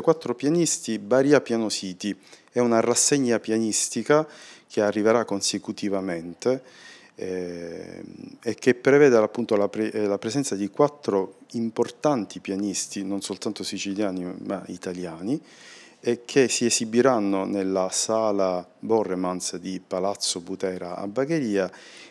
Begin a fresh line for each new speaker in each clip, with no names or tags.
quattro pianisti Baria Piano City, È una rassegna pianistica che arriverà consecutivamente eh, e che prevede appunto la, pre- eh, la, presenza di quattro importanti pianisti, non soltanto siciliani ma italiani, e che si esibiranno nella sala Borremans di Palazzo Butera a Bagheria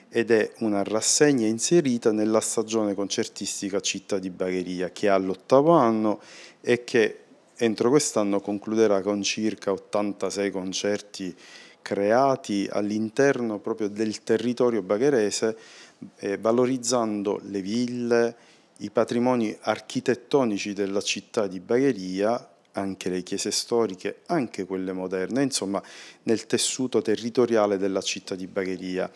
ed è una rassegna inserita nella stagione concertistica Città di Bagheria che ha l'ottavo anno e che entro quest'anno concluderà con circa 86 concerti creati all'interno proprio del territorio bagherese, eh, valorizzando le ville, i patrimoni architettonici della città di Bagheria, anche le chiese storiche, anche quelle moderne, insomma nel tessuto territoriale della città di Bagheria.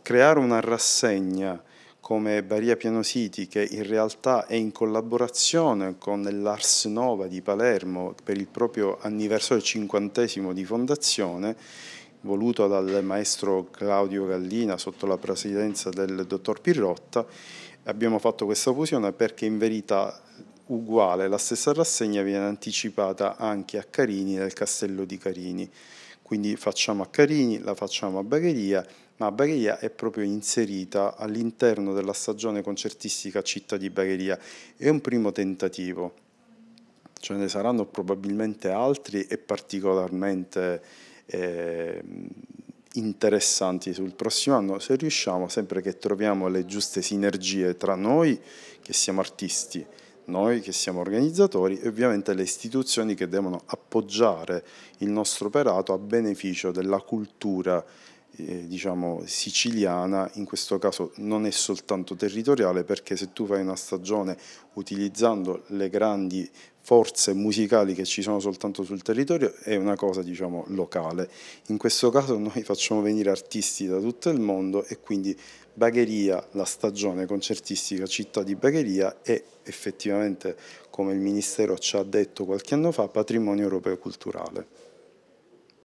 Creare una rassegna come Baria Pianositi che in realtà è in collaborazione con l'Ars Nova di Palermo per il proprio anniversario cinquantesimo di fondazione voluto dal maestro Claudio Gallina sotto la presidenza del dottor Pirrotta abbiamo fatto questa fusione perché in verità uguale, la stessa rassegna viene anticipata anche a Carini nel castello di Carini. Quindi facciamo a Carini, la facciamo a Bagheria, ma Bagheria è proprio inserita all'interno della stagione concertistica Città di Bagheria. È un primo tentativo, ce ne saranno probabilmente altri e particolarmente eh, interessanti sul prossimo anno, se riusciamo, sempre che troviamo le giuste sinergie tra noi, che siamo artisti, noi che siamo organizzatori e ovviamente le istituzioni che devono appoggiare il nostro operato a beneficio della cultura eh, diciamo siciliana in questo caso non è soltanto territoriale perché se tu fai una stagione utilizzando le grandi forze musicali che ci sono soltanto sul territorio è una cosa diciamo locale in questo caso noi facciamo venire artisti da tutto il mondo e quindi Bagheria, la stagione concertistica Città di Bagheria è effettivamente, come il Ministero ci ha detto qualche anno fa, patrimonio europeo culturale.